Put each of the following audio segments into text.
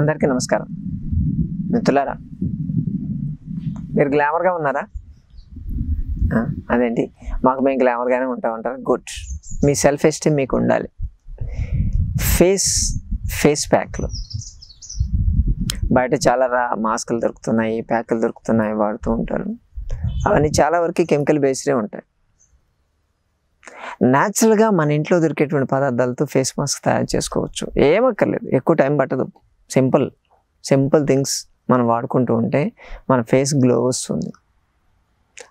అందరికీ నమస్కారం మిత్రులారా మీరు గ్లామర్గా ఉన్నారా అదేంటి మాకు మేము గ్లామర్గానే ఉంటా ఉంటామంటారు గుడ్ మీ సెల్ఫ్ ఎస్టీమ్ మీకు ఉండాలి ఫేస్ ఫేస్ ప్యాక్లు బయట చాలా రా మాస్కులు దొరుకుతున్నాయి ప్యాకులు దొరుకుతున్నాయి వాడుతూ ఉంటారు అవన్నీ చాలా వరకు కెమికల్ బేస్డే ఉంటాయి న్యాచురల్గా మన ఇంట్లో దొరికేటువంటి పదార్థాలతో ఫేస్ మాస్క్ తయారు చేసుకోవచ్చు ఏమక్కర్లేదు ఎక్కువ టైం పట్టదు సింపుల్ సింపుల్ థింగ్స్ మనం వాడుకుంటూ ఉంటే మన ఫేస్ గ్లో వస్తుంది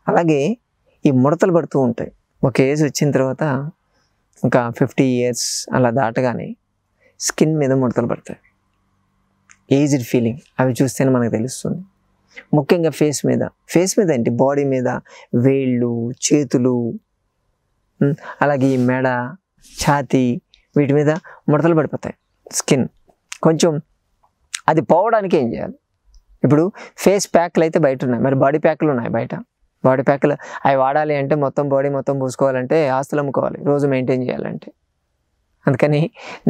అలాగే ఈ ముడతలు పడుతూ ఉంటాయి ఒక ఏజ్ వచ్చిన తర్వాత ఒక ఫిఫ్టీ ఇయర్స్ అలా దాటగానే స్కిన్ మీద ముడతలు పడతాయి ఏజ్డ్ ఫీలింగ్ అవి చూస్తేనే మనకు తెలుస్తుంది ముఖ్యంగా ఫేస్ మీద ఫేస్ మీద ఏంటి బాడీ మీద వేళ్ళు చేతులు అలాగే ఈ మెడ ఛాతీ వీటి మీద ముడతలు పడిపోతాయి స్కిన్ కొంచెం అది పోవడానికి ఏం చేయాలి ఇప్పుడు ఫేస్ ప్యాక్లు అయితే బయట ఉన్నాయి మరి బాడీ ప్యాక్లు ఉన్నాయి బయట బాడీ ప్యాక్లు అవి వాడాలి అంటే మొత్తం బాడీ మొత్తం పూసుకోవాలంటే ఆస్తులు అమ్ముకోవాలి రోజు మెయింటైన్ చేయాలంటే అందుకని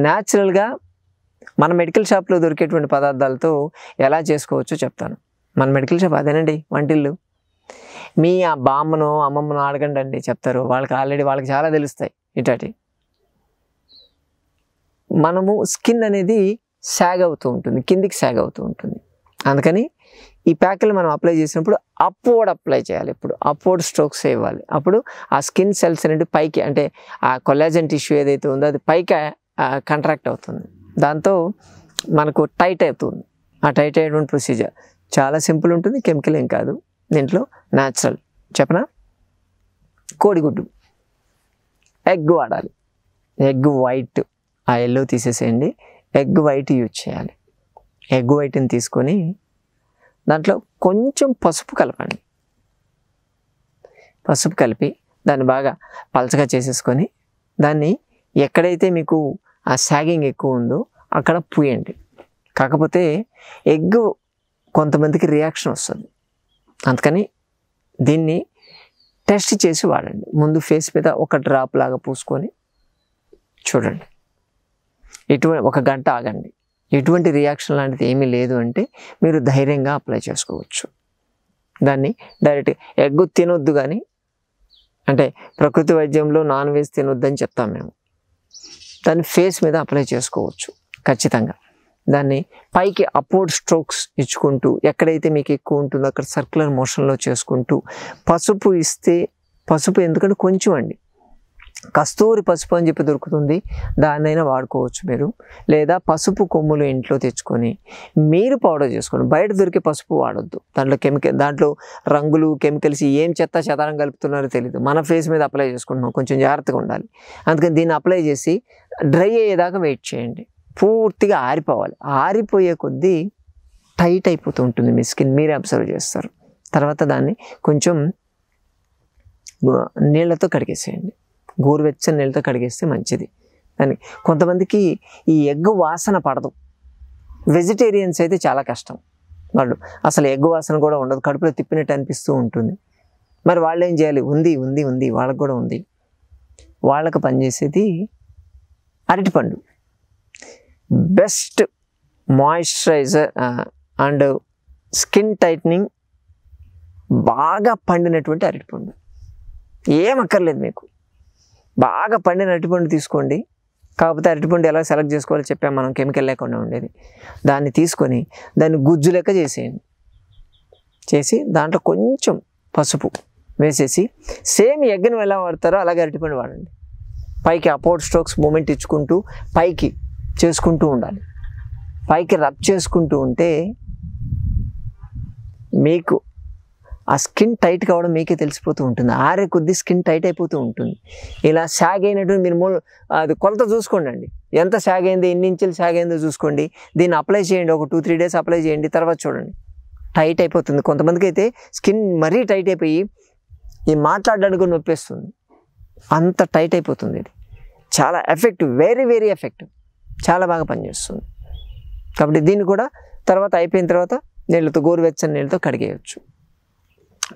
న్యాచురల్గా మన మెడికల్ షాప్లో దొరికేటువంటి పదార్థాలతో ఎలా చేసుకోవచ్చో చెప్తాను మన మెడికల్ షాప్ అదేనండి వంటిల్లు మీ ఆ బామ్మను అమ్మమ్మను అడగండి అండి చెప్తారు వాళ్ళకి ఆల్రెడీ వాళ్ళకి చాలా తెలుస్తాయి ఇటాటి మనము స్కిన్ అనేది సాగ్ అవుతూ ఉంటుంది కిందికి సాగ్ అవుతూ ఉంటుంది అందుకని ఈ ప్యాకులు మనం అప్లై చేసినప్పుడు అప్వర్డ్ అప్లై చేయాలి ఇప్పుడు అప్వర్డ్ స్ట్రోక్స్ ఇవ్వాలి అప్పుడు ఆ స్కిన్ సెల్స్ అనేవి పైకి అంటే ఆ కొలాజన్ టిష్యూ ఏదైతే ఉందో అది పైకి కంట్రాక్ట్ అవుతుంది దాంతో మనకు టైట్ అవుతుంది ఆ టైట్ అయ్యేటువంటి ప్రొసీజర్ చాలా సింపుల్ ఉంటుంది కెమికల్ ఏం కాదు దీంట్లో న్యాచురల్ చెప్పనా కోడిగుడ్డు ఎగ్ వాడాలి ఎగ్ వైట్ ఆ ఎల్లో తీసేసేయండి ఎగ్ వైట్ యూజ్ చేయాలి ఎగ్ వైట్ని తీసుకొని దాంట్లో కొంచెం పసుపు కలపండి పసుపు కలిపి దాన్ని బాగా పలచగా చేసేసుకొని దాన్ని ఎక్కడైతే మీకు ఆ శాగింగ్ ఎక్కువ ఉందో అక్కడ పూయండి కాకపోతే ఎగ్ కొంతమందికి రియాక్షన్ వస్తుంది అందుకని దీన్ని టెస్ట్ చేసి వాడండి ముందు ఫేస్ మీద ఒక డ్రాప్ లాగా పూసుకొని చూడండి ఎటువంటి ఒక గంట ఆగండి ఎటువంటి రియాక్షన్ లాంటిది ఏమీ లేదు అంటే మీరు ధైర్యంగా అప్లై చేసుకోవచ్చు దాన్ని డైరెక్ట్ ఎగ్ తినొద్దు కానీ అంటే ప్రకృతి వైద్యంలో నాన్ వెజ్ తినొద్దని చెప్తాం మేము దాన్ని ఫేస్ మీద అప్లై చేసుకోవచ్చు ఖచ్చితంగా దాన్ని పైకి అపోర్డ్ స్ట్రోక్స్ ఇచ్చుకుంటూ ఎక్కడైతే మీకు ఎక్కువ ఉంటుందో అక్కడ సర్క్యులర్ మోషన్లో చేసుకుంటూ పసుపు ఇస్తే పసుపు ఎందుకంటే కొంచెం అండి కస్తూరి పసుపు అని చెప్పి దొరుకుతుంది దాన్నైనా వాడుకోవచ్చు మీరు లేదా పసుపు కొమ్ములు ఇంట్లో తెచ్చుకొని మీరు పౌడర్ చేసుకోండి బయట దొరికే పసుపు వాడొద్దు దాంట్లో కెమికల్ దాంట్లో రంగులు కెమికల్స్ ఏం చెత్త చెదారం కలుపుతున్నారో తెలియదు మన ఫేస్ మీద అప్లై చేసుకుంటున్నాం కొంచెం జాగ్రత్తగా ఉండాలి అందుకని దీన్ని అప్లై చేసి డ్రై అయ్యేదాకా వెయిట్ చేయండి పూర్తిగా ఆరిపోవాలి ఆరిపోయే కొద్దీ టైట్ అయిపోతూ ఉంటుంది మీ స్కిన్ మీరే అబ్జర్వ్ చేస్తారు తర్వాత దాన్ని కొంచెం నీళ్ళతో కడిగేసేయండి గోరువెచ్చని నీళ్ళతో కడిగేస్తే మంచిది అని కొంతమందికి ఈ ఎగ్ వాసన పడదు వెజిటేరియన్స్ అయితే చాలా కష్టం వాళ్ళు అసలు ఎగ్గు వాసన కూడా ఉండదు కడుపులో తిప్పినట్టు అనిపిస్తూ ఉంటుంది మరి వాళ్ళు ఏం చేయాలి ఉంది ఉంది ఉంది వాళ్ళకు కూడా ఉంది వాళ్ళకు పనిచేసేది అరటిపండు best moisturiser and skin tightening బాగా పండినటువంటి అరటిపండు ఏమక్కర్లేదు మీకు బాగా పండిన అరటిపండు తీసుకోండి కాకపోతే అరటిపండు ఎలా సెలెక్ట్ చేసుకోవాలో చెప్పాము మనం కెమికల్ లేకుండా ఉండేది దాన్ని తీసుకొని దాన్ని గుజ్జు లెక్క చేసేయండి చేసి దాంట్లో కొంచెం పసుపు వేసేసి సేమ్ ఎగ్గను ఎలా వాడతారో అలాగే అరటిపండు వాడండి పైకి అపోర్ట్ స్ట్రోక్స్ మూమెంట్ ఇచ్చుకుంటూ పైకి చేసుకుంటూ ఉండాలి పైకి రబ్ చేసుకుంటూ ఉంటే మీకు ఆ స్కిన్ టైట్ కావడం మీకే తెలిసిపోతూ ఉంటుంది ఆరే కొద్దీ స్కిన్ టైట్ అయిపోతూ ఉంటుంది ఇలా సాగ్ అయినటువంటి మీరు మూల అది కొలత చూసుకోండి ఎంత సాగ్ అయింది ఎన్ని ఇంచులు సాగ్ అయిందో చూసుకోండి దీన్ని అప్లై చేయండి ఒక టూ త్రీ డేస్ అప్లై చేయండి తర్వాత చూడండి టైట్ అయిపోతుంది కొంతమందికి అయితే స్కిన్ మరీ టైట్ అయిపోయి ఈ మాట్లాడడానికి నొప్పేస్తుంది అంత టైట్ అయిపోతుంది ఇది చాలా ఎఫెక్టివ్ వెరీ వెరీ ఎఫెక్టివ్ చాలా బాగా పనిచేస్తుంది కాబట్టి దీన్ని కూడా తర్వాత అయిపోయిన తర్వాత నీళ్ళతో గోరువెచ్చని నీళ్ళతో కడిగేయచ్చు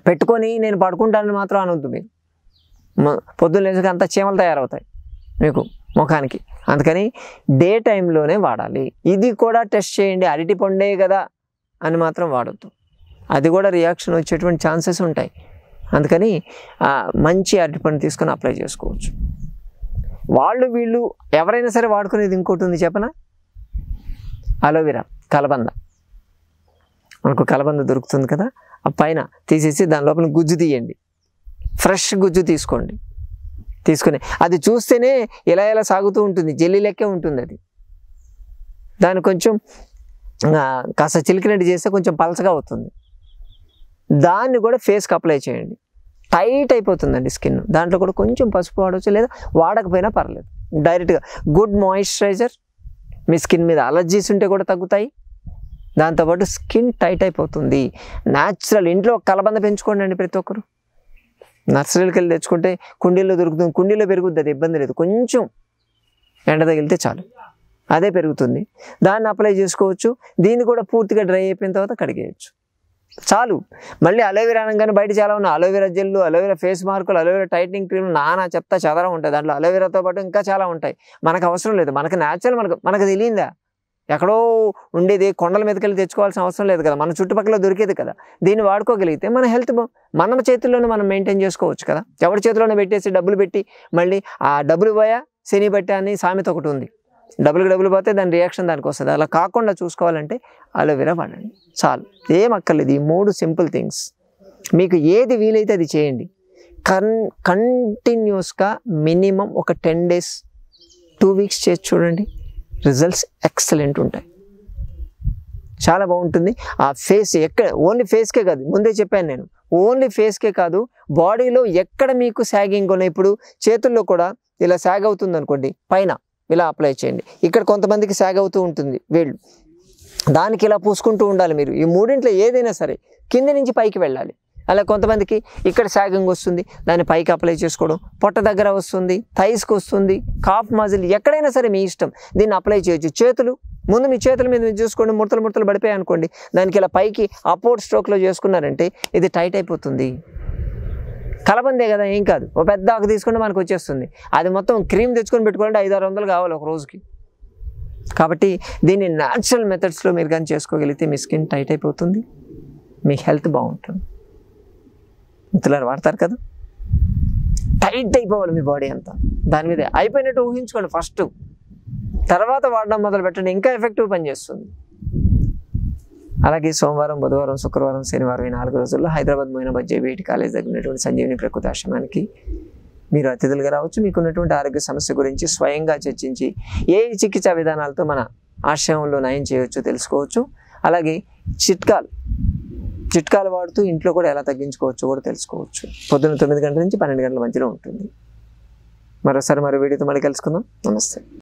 పెట్టుకొని నేను పడుకుంటానని మాత్రం అనొద్దు మీరు పొద్దున్న లేచి అంత చీమలు తయారవుతాయి మీకు ముఖానికి అందుకని డే టైంలోనే వాడాలి ఇది కూడా టెస్ట్ చేయండి అరటి పండే కదా అని మాత్రం వాడద్దు అది కూడా రియాక్షన్ వచ్చేటువంటి ఛాన్సెస్ ఉంటాయి అందుకని మంచి అరటిపండు తీసుకొని అప్లై చేసుకోవచ్చు వాళ్ళు వీళ్ళు ఎవరైనా సరే వాడుకునేది ఇంకోటి ఉంది చెప్పనా అలోవెరా కలబంద మనకు కలబంద దొరుకుతుంది కదా ఆ పైన తీసేసి దాని లోపల గుజ్జు తీయండి ఫ్రెష్ గుజ్జు తీసుకోండి తీసుకుని అది చూస్తేనే ఇలా ఇలా సాగుతూ ఉంటుంది జల్లి లెక్కే ఉంటుంది అది దాన్ని కొంచెం కాస్త చిలికినట్టు చేస్తే కొంచెం పలసగా అవుతుంది దాన్ని కూడా ఫేస్కి అప్లై చేయండి టైట్ అయిపోతుందండి స్కిన్ దాంట్లో కూడా కొంచెం పసుపు వాడవచ్చు లేదా వాడకపోయినా పర్లేదు డైరెక్ట్గా గుడ్ మాయిశ్చరైజర్ మీ స్కిన్ మీద అలర్జీస్ ఉంటే కూడా తగ్గుతాయి దాంతోపాటు స్కిన్ టైట్ అయిపోతుంది న్యాచురల్ ఇంట్లో కలబంద పెంచుకోండి అండి ప్రతి ఒక్కరు నర్సరీలకు వెళ్ళి తెచ్చుకుంటే కుండీల్లో దొరుకుతుంది కుండీలో పెరుగుద్ది అది ఇబ్బంది లేదు కొంచెం ఎండ తగిలితే చాలు అదే పెరుగుతుంది దాన్ని అప్లై చేసుకోవచ్చు దీన్ని కూడా పూర్తిగా డ్రై అయిపోయిన తర్వాత కడిగేయచ్చు చాలు మళ్ళీ అలోవెరా అనగానే బయట చాలా ఉన్నాయి అలోవెరా జెల్లు అలోవెరా ఫేస్ మార్కులు అలోవెరా టైట్నింగ్ క్రీమ్లు నానా చెప్తా చదరం ఉంటాయి దాంట్లో అలోవెరాతో పాటు ఇంకా చాలా ఉంటాయి మనకు అవసరం లేదు మనకు న్యాచురల్ మనకు మనకు తెలియదా ఎక్కడో ఉండేది కొండల మీదకి వెళ్ళి తెచ్చుకోవాల్సిన అవసరం లేదు కదా మన చుట్టుపక్కల దొరికేది కదా దీన్ని వాడుకోగలిగితే మన హెల్త్ మన చేతుల్లోనే మనం మెయింటైన్ చేసుకోవచ్చు కదా ఎవరి చేతిలోనే పెట్టేసి డబ్బులు పెట్టి మళ్ళీ ఆ డబ్బులు పోయా శని బట్ట అని సామెత ఒకటి ఉంది డబ్బులుకి డబ్బులు పోతే దాని రియాక్షన్ దానికి వస్తుంది అలా కాకుండా చూసుకోవాలంటే అలోవెరా వాడండి చాలు ఏం అక్కర్లేదు ఈ మూడు సింపుల్ థింగ్స్ మీకు ఏది వీలైతే అది చేయండి కన్ కంటిన్యూస్గా మినిమం ఒక టెన్ డేస్ టూ వీక్స్ చేసి చూడండి రిజల్ట్స్ ఎక్సలెంట్ ఉంటాయి చాలా బాగుంటుంది ఆ ఫేస్ ఎక్కడ ఓన్లీ ఫేస్కే కాదు ముందే చెప్పాను నేను ఓన్లీ ఫేస్కే కాదు బాడీలో ఎక్కడ మీకు సాగింగ్ ఉన్నాయి ఇప్పుడు చేతుల్లో కూడా ఇలా సాగ్ అవుతుంది అనుకోండి పైన ఇలా అప్లై చేయండి ఇక్కడ కొంతమందికి సాగ్ అవుతూ ఉంటుంది వీళ్ళు దానికి ఇలా పూసుకుంటూ ఉండాలి మీరు ఈ మూడింట్లో ఏదైనా సరే కింద నుంచి పైకి వెళ్ళాలి అలా కొంతమందికి ఇక్కడ శాగంగా వస్తుంది దాన్ని పైకి అప్లై చేసుకోవడం పొట్ట దగ్గర వస్తుంది థైస్కి వస్తుంది కాఫ్ మజిల్ ఎక్కడైనా సరే మీ ఇష్టం దీన్ని అప్లై చేయొచ్చు చేతులు ముందు మీ చేతుల మీద మీరు చూసుకోండి ముడతలు ముడతలు పడిపోయాయి అనుకోండి దానికి ఇలా పైకి అపోర్ట్ స్ట్రోక్లో చేసుకున్నారంటే ఇది టైట్ అయిపోతుంది కలబందే కదా ఏం కాదు ఓ పెద్ద ఆకు తీసుకుంటే మనకు వచ్చేస్తుంది అది మొత్తం క్రీమ్ తెచ్చుకొని పెట్టుకోండి ఐదు ఆరు వందలు కావాలి ఒక రోజుకి కాబట్టి దీన్ని న్యాచురల్ మెథడ్స్లో మీరు కానీ చేసుకోగలిగితే మీ స్కిన్ టైట్ అయిపోతుంది మీ హెల్త్ బాగుంటుంది మిత్రులారు వాడతారు కదా టైట్ అయిపోవాలి మీ బాడీ అంతా దాని మీద అయిపోయినట్టు ఊహించుకోండి ఫస్ట్ తర్వాత వాడడం మొదలు పెట్టండి ఇంకా ఎఫెక్టివ్ పనిచేస్తుంది అలాగే సోమవారం బుధవారం శుక్రవారం శనివారం ఈ నాలుగు రోజుల్లో హైదరాబాద్ మధ్య జేబీఐటి కాలేజ్ దగ్గర ఉన్నటువంటి సంజీవిని ప్రకృతి ఆశ్రమానికి మీరు అతిథులుగా రావచ్చు మీకున్నటువంటి ఆరోగ్య సమస్య గురించి స్వయంగా చర్చించి ఏ చికిత్సా విధానాలతో మన ఆశ్రమంలో నయం చేయవచ్చు తెలుసుకోవచ్చు అలాగే చిట్కాలు చిట్కాలు వాడుతూ ఇంట్లో కూడా ఎలా తగ్గించుకోవచ్చు కూడా తెలుసుకోవచ్చు పొద్దున్న తొమ్మిది గంటల నుంచి పన్నెండు గంటల మధ్యలో ఉంటుంది మరోసారి మరో వీడియోతో మళ్ళీ కలుసుకుందాం నమస్తే